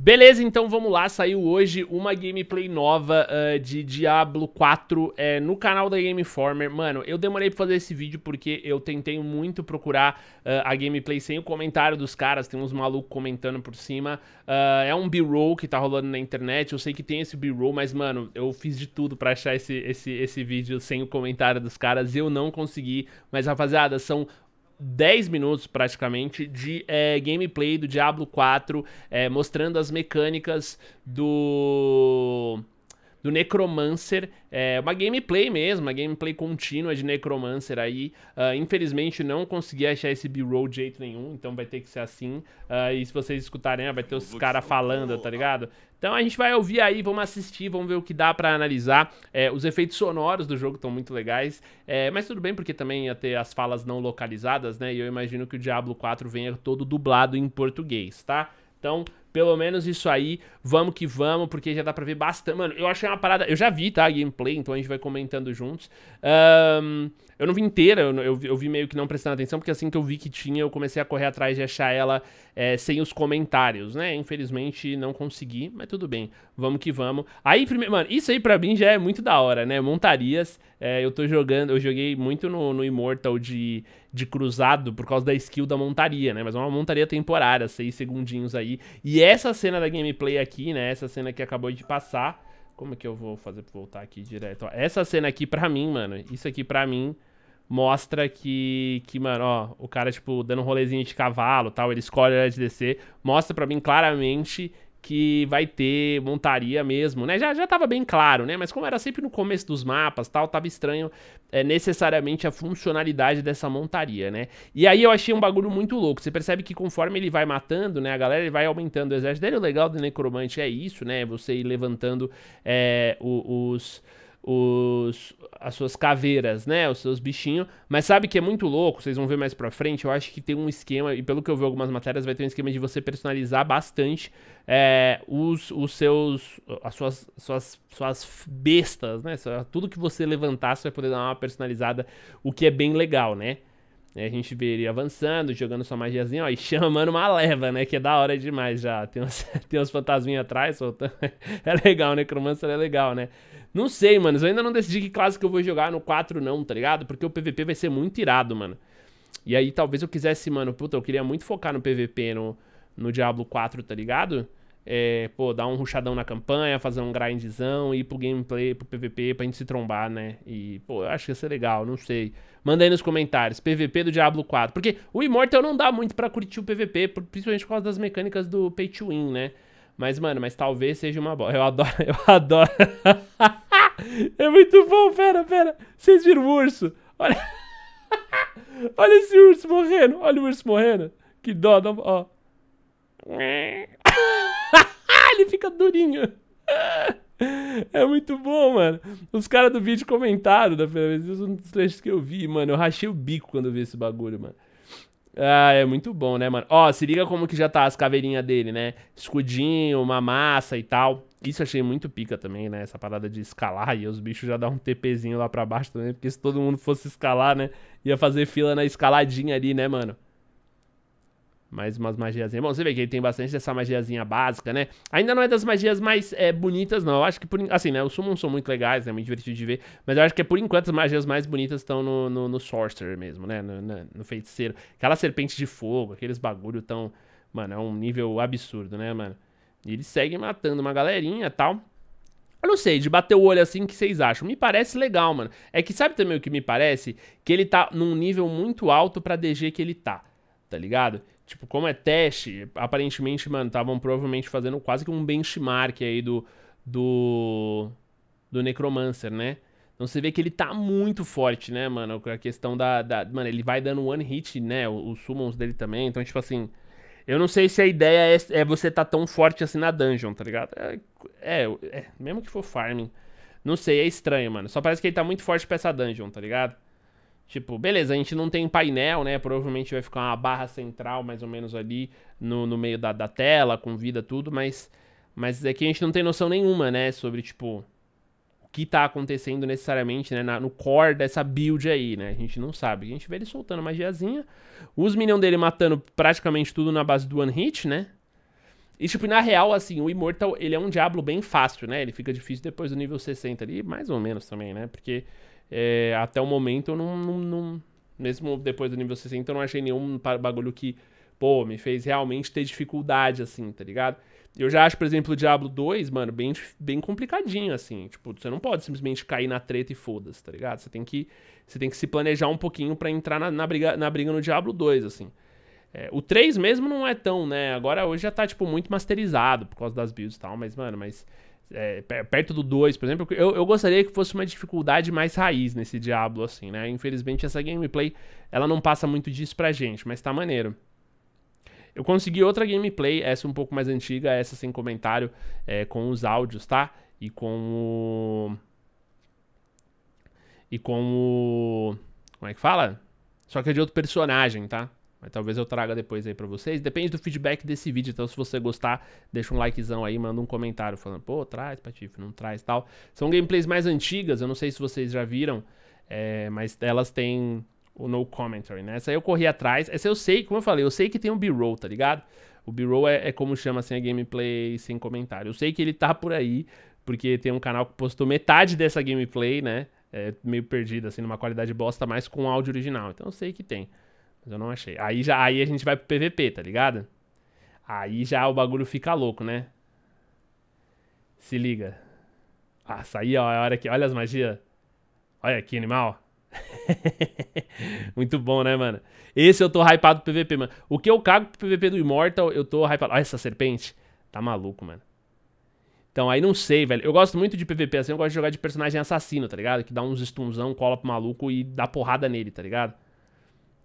Beleza, então vamos lá. Saiu hoje uma gameplay nova uh, de Diablo 4 é, no canal da Game Informer. Mano, eu demorei pra fazer esse vídeo porque eu tentei muito procurar uh, a gameplay sem o comentário dos caras. Tem uns malucos comentando por cima. Uh, é um B-roll que tá rolando na internet. Eu sei que tem esse B-roll, mas, mano, eu fiz de tudo pra achar esse, esse, esse vídeo sem o comentário dos caras. Eu não consegui. Mas, rapaziada, são 10 minutos praticamente de é, gameplay do Diablo 4, é, eh, mostrando as mecânicas do do Necromancer. É uma gameplay mesmo, uma gameplay contínua de Necromancer aí. Uh, infelizmente não consegui achar esse B-roll de jeito nenhum, então vai ter que ser assim. Uh, e se vocês escutarem, ah, vai ter os caras falando, tá ligado? Então a gente vai ouvir aí, vamos assistir, vamos ver o que dá para analisar. É, os efeitos sonoros do jogo estão muito legais, é, mas tudo bem porque também ia ter as falas não localizadas, né? E eu imagino que o Diablo 4 venha todo dublado em português, tá? Então, pelo menos isso aí, vamos que vamos, porque já dá pra ver bastante. Mano, eu achei uma parada. Eu já vi, tá? Gameplay, então a gente vai comentando juntos. Ahn. Um... Eu não vi inteira, eu, eu, eu, vi meio que não prestando atenção, porque assim que eu vi que tinha, eu comecei a correr atrás de achar ela é, sem os comentários, né? Infelizmente não consegui, mas tudo bem, vamos que vamos. Aí, primeiro, mano, isso aí pra mim já é muito da hora, né? Montarias, é, eu tô jogando, eu joguei muito no, no Immortal de, de cruzado por causa da skill da montaria, né? Mas é uma montaria temporária, seis segundinhos aí. E essa cena da gameplay aqui, né? Essa cena que acabou de passar. Como que eu vou fazer pra voltar aqui direto? Ó, essa cena aqui pra mim, mano. Isso aqui pra mim mostra que, que, mano, ó, o cara, tipo, dando um rolezinho de cavalo tal, ele escolhe a hora de descer, mostra para mim claramente que vai ter montaria mesmo, né? Já, já tava bem claro, né? Mas como era sempre no começo dos mapas tal, tava estranho é, necessariamente a funcionalidade dessa montaria, né? E aí eu achei um bagulho muito louco. Você percebe que conforme ele vai matando, né? A galera ele vai aumentando o exército dele. O legal do Necromante é isso, né? Você ir levantando é, os os, as suas caveiras, né? Os seus bichinhos. Mas sabe que é muito louco, vocês vão ver mais pra frente. Eu acho que tem um esquema, e pelo que eu vi algumas matérias, vai ter um esquema de você personalizar bastante é, os, os seus. as suas, suas, suas bestas, né? Tudo que você levantar, você vai poder dar uma personalizada, o que é bem legal, né? E a gente vê ele avançando, jogando sua magiazinha, ó, e chamando uma leva, né? Que é da hora demais já. Tem uns, tem uns fantasminhas atrás, soltando. É legal, né? Necromancer é legal, né? Não sei, mano. Eu ainda não decidi que classe que eu vou jogar no 4, não, tá ligado? Porque o PVP vai ser muito irado, mano. E aí talvez eu quisesse, mano, puta, eu queria muito focar no PVP no, no Diablo 4, tá ligado? é, pô, dar um ruchadão na campanha, fazer um grindzão, ir pro gameplay, pro PVP, pra gente se trombar, né? E, pô, eu acho que ia ser legal, não sei. Manda aí nos comentários, PVP do Diablo 4. Porque o Immortal não dá muito pra curtir o PVP, principalmente por causa das mecânicas do Pay to Win, né? Mas, mano, mas talvez seja uma boa. Eu adoro, eu adoro. é muito bom, pera, pera. Vocês viram o urso? Olha... Olha esse urso morrendo, olha o urso morrendo. Que dó, dá... ó. Durinho. É muito bom, mano. Os caras do vídeo comentaram da primeira vez. Um dos trechos que eu vi, mano. Eu rachei o bico quando eu vi esse bagulho, mano. Ah, é muito bom, né, mano? Ó, se liga como que já tá as caveirinhas dele, né? Escudinho, uma massa e tal. Isso achei muito pica também, né? Essa parada de escalar e os bichos já dão um TPzinho lá pra baixo também. Porque se todo mundo fosse escalar, né? Ia fazer fila na escaladinha ali, né, mano? Mais umas magiazinhas. Bom, você vê que ele tem bastante dessa magiazinha básica, né? Ainda não é das magias mais é, bonitas, não. Eu acho que por... Assim, né? Os summons são muito legais, né? Muito divertido de ver. Mas eu acho que é por enquanto as magias mais bonitas estão no, no, no Sorcerer mesmo, né? No, no, no, feiticeiro. Aquela serpente de fogo, aqueles bagulho tão... Mano, é um nível absurdo, né, mano? E ele segue matando uma galerinha e tal. Eu não sei, de bater o olho assim, o que vocês acham? Me parece legal, mano. É que sabe também o que me parece? Que ele tá num nível muito alto pra DG que ele tá tá ligado? Tipo, como é teste, aparentemente, mano, estavam provavelmente fazendo quase que um benchmark aí do, do, do Necromancer, né? Então você vê que ele tá muito forte, né, mano? A questão da, da Mano, ele vai dando one hit, né? Os summons dele também. Então, tipo assim. Eu não sei se a ideia é, é você tá tão forte assim na dungeon, tá ligado? É, é, é, mesmo que for farming. Não sei, é estranho, mano. Só parece que ele tá muito forte pra essa dungeon, tá ligado? Tipo, beleza, a gente não tem painel, né? Provavelmente vai ficar uma barra central mais ou menos ali no, no meio da, da tela, com vida, tudo, mas, mas aqui é a gente não tem noção nenhuma, né? Sobre, tipo, o que tá acontecendo necessariamente, né? Na, no core dessa build aí, né? A gente não sabe. A gente vê ele soltando magiazinha. Os minions dele matando praticamente tudo na base do One Hit, né? E, tipo, na real, assim, o Immortal, ele é um diabo bem fácil, né? Ele fica difícil depois do nível 60 ali, mais ou menos também, né? Porque é, até o momento, eu não, não, não, Mesmo depois do nível 60, eu não achei nenhum bagulho que, pô, me fez realmente ter dificuldade, assim, tá ligado? Eu já acho, por exemplo, o Diablo 2, mano, bem, bem complicadinho, assim. Tipo, você não pode simplesmente cair na treta e foda-se, tá ligado? Você tem que, você tem que se planejar um pouquinho para entrar na, na, briga, na briga no Diablo 2, assim. É, o 3 mesmo não é tão, né? Agora hoje já tá, tipo, muito masterizado por causa das builds e tal, mas, mano, mas é, perto do 2, por exemplo, eu, eu, gostaria que fosse uma dificuldade mais raiz nesse Diablo, assim, né? Infelizmente essa gameplay, ela não passa muito disso pra gente, mas tá maneiro. Eu consegui outra gameplay, essa um pouco mais antiga, essa sem comentário, é, com os áudios, tá? E com o... E com o... Como é que fala? Só que é de outro personagem, tá? Mas talvez eu traga depois aí pra vocês. Depende do feedback desse vídeo. Então, se você gostar, deixa um likezão aí, manda um comentário falando, pô, traz, Patife, não traz tal. São gameplays mais antigas, eu não sei se vocês já viram, é, mas elas têm o no commentary, né? Essa aí eu corri atrás. Essa eu sei, como eu falei, eu sei que tem um B-roll, tá ligado? O B-roll é, é, como chama assim a gameplay sem comentário. Eu sei que ele tá por aí, porque tem um canal que postou metade dessa gameplay, né? É, meio perdida, assim, numa qualidade bosta, mas com áudio original. Então eu sei que tem. Mas eu não achei. Aí, já, aí a gente vai pro PVP, tá ligado? Aí já o bagulho fica louco, né? Se liga. Ah, saí, ó, é a hora que... Olha as magias. Olha que animal. Muito bom, né, mano? Esse eu tô hypado pro PVP, mano. O que eu cago pro PVP do Immortal, eu tô hypado. Olha essa serpente. Tá maluco, mano. Então, aí não sei, velho. Eu gosto muito de PVP, assim, eu gosto de jogar de personagem assassino, tá ligado? Que dá uns stunzão, cola pro maluco e dá porrada nele, tá ligado?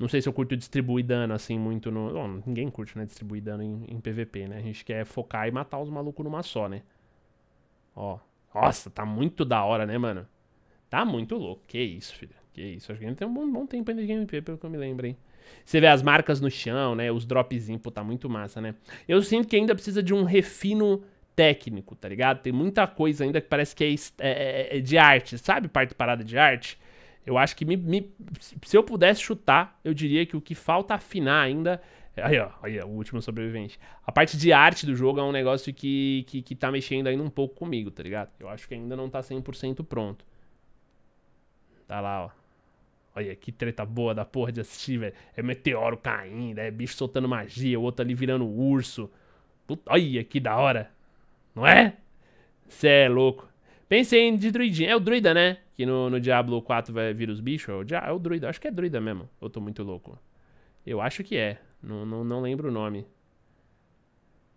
Não sei se eu curto distribuir dano, assim, muito no. Bom, ninguém curte, né? Distribuir dano em, em PVP, né? A gente quer focar e matar os malucos numa só, né? Ó. Nossa, tá muito da hora, né, mano? Tá muito louco. Que isso, filho. Que isso. Acho que gente tem um bom, bom tempo ainda de gameplay, pelo que eu me lembro, hein? Você vê as marcas no chão, né? Os dropzinhos, pô, tá muito massa, né? Eu sinto que ainda precisa de um refino técnico, tá ligado? Tem muita coisa ainda que parece que é, é, é, é de arte, sabe? Parte parada de arte. Eu acho que me, me, se eu pudesse chutar, eu diria que o que falta afinar ainda. Aí, ó, aí, ó, o último sobrevivente. A parte de arte do jogo é um negócio que, que, que tá mexendo ainda um pouco comigo, tá ligado? Eu acho que ainda não tá 100% pronto. Tá lá, ó. Olha que treta boa da porra de assistir, velho. É meteoro caindo, é bicho soltando magia, o outro ali virando urso. Puta, olha que da hora. Não é? Cê é louco. Pensei em de druidinha. É o druida, né? Que no, no Diablo 4 vai vir os bichos. É, é o druida. Acho que é druida mesmo. Eu tô muito louco. Eu acho que é. Não, não, não lembro o nome.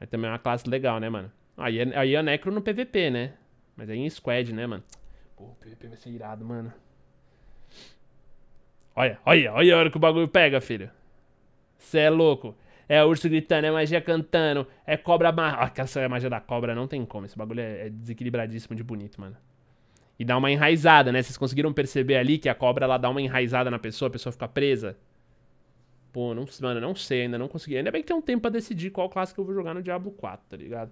Mas também é uma classe legal, né, mano? Aí é, aí é necro no PVP, né? Mas aí é em squad, né, mano? Pô, o PVP vai ser irado, mano. Olha, olha, olha a hora que o bagulho pega, filho. Cê é louco é urso gritando, é magia cantando, é cobra amarrada. Ah, essa é magia da cobra, não tem como. Esse bagulho é, é, desequilibradíssimo de bonito, mano. E dá uma enraizada, né? Vocês conseguiram perceber ali que a cobra ela dá uma enraizada na pessoa, a pessoa fica presa? Pô, não, mano, não sei, ainda não consegui. Ainda bem que tem um tempo pra decidir qual classe que eu vou jogar no Diablo 4, tá ligado?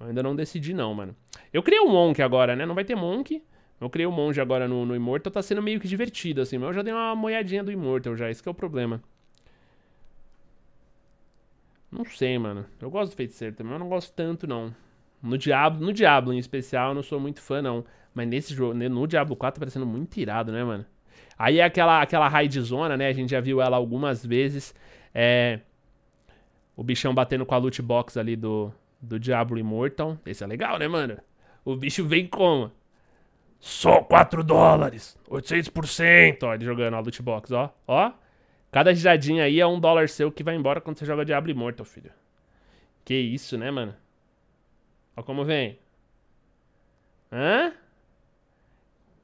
Eu ainda não decidi, não, mano. Eu criei um Monk agora, né? Não vai ter Monk. Eu criei um monge agora no, no Immortal, tá sendo meio que divertido, assim. Mas eu já dei uma moedinha do Immortal já, esse é o problema. Não sei, mano. Eu gosto do feiticeiro também, mas não gosto tanto, não. No Diablo, no Diablo em especial, eu não sou muito fã, não. Mas nesse jogo, no Diablo 4 tá parecendo muito irado, né, mano? Aí é aquela, aquela raid zona, né? A gente já viu ela algumas vezes. É. O bichão batendo com a loot box ali do, do Diablo Immortal. Esse é legal, né, mano? O bicho vem como? Só 4 dólares, 800%, ó, ele jogando a loot box, ó, ó. Cada risadinha aí é um dólar seu que vai embora quando você joga Diablo Immortal, filho. Que isso, né, mano? Olha como vem. Hã?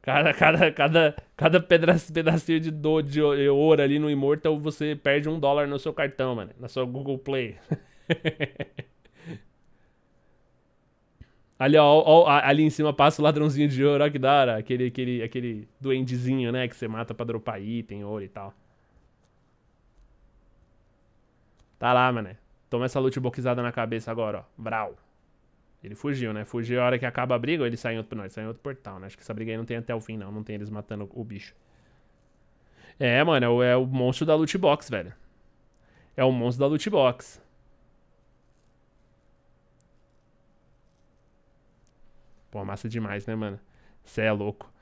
Cada, cada, cada, cada pedacinho de, do, de ouro ali no Immortal, você perde um dólar no seu cartão, mano. Na sua Google Play. ali, ó, ó, ali em cima passa o ladrãozinho de ouro, ó que da hora. Aquele, aquele, aquele duendezinho, né, que você mata pra dropar item, ouro e tal. Tá lá, mané. Toma essa loot boxada na cabeça agora, ó. Brau. Ele fugiu, né? Fugiu a hora que acaba a briga ou ele sai em outro... Não, ele sai em outro portal, né? Acho que essa briga aí não tem até o fim, não. Não tem eles matando o bicho. É, mano. É o, é o monstro da loot box, velho. É o monstro da loot box. Pô, massa demais, né, mano? Você é louco.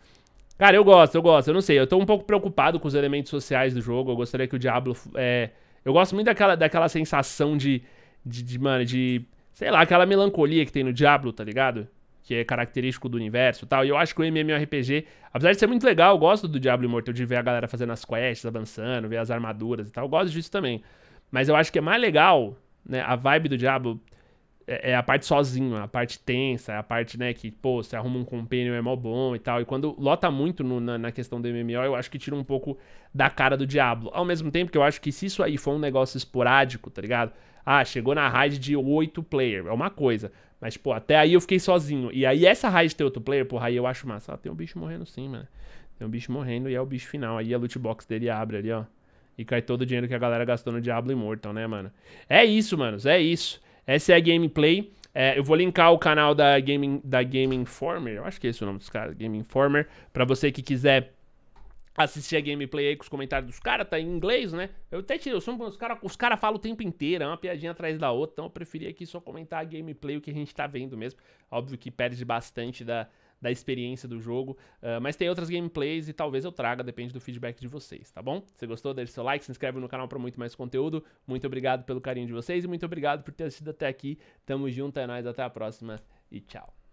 Cara, eu gosto, eu gosto. Eu não sei, eu tô um pouco preocupado com os elementos sociais do jogo. Eu gostaria que o Diablo é, eu gosto muito daquela, daquela sensação de, de, de, mano, de. Sei lá, aquela melancolia que tem no Diablo, tá ligado? Que é característico do universo e tal. E eu acho que o MMORPG, apesar de ser muito legal, eu gosto do Diablo Immortal, de ver a galera fazendo as quests, avançando, ver as armaduras e tal. Eu gosto disso também. Mas eu acho que é mais legal, né? A vibe do Diablo é, é, a parte sozinho, é a parte tensa, é a parte, né, que, pô, você arruma um companion é mó bom e tal. E quando lota muito no, na, na, questão do MMO, eu acho que tira um pouco da cara do Diablo. Ao mesmo tempo que eu acho que se isso aí for um negócio esporádico, tá ligado? Ah, chegou na raid de oito player, é uma coisa. Mas, pô, até aí eu fiquei sozinho. E aí essa raid ter outro player, porra, aí eu acho massa. Ah, tem um bicho morrendo sim, mano. Tem um bicho morrendo e é o bicho final. Aí a loot box dele abre ali, ó. E cai todo o dinheiro que a galera gastou no Diablo Immortal, né, mano? É isso, manos, é isso. Essa é a gameplay. É, eu vou linkar o canal da Game, da Game Informer, eu acho que é esse o nome dos caras, Game Informer, pra você que quiser assistir a gameplay aí com os comentários dos caras, tá em inglês, né? Eu até tirei os caras os cara falam o tempo inteiro, é uma piadinha atrás da outra, então eu preferia aqui só comentar a gameplay, o que a gente tá vendo mesmo. Óbvio que perde bastante da, da experiência do jogo. Uh, mas tem outras gameplays e talvez eu traga, depende do feedback de vocês, tá bom? Se gostou, deixe seu like, se inscreve no canal para muito mais conteúdo. Muito obrigado pelo carinho de vocês e muito obrigado por ter assistido até aqui. Tamo junto, é nóis, até a próxima e tchau.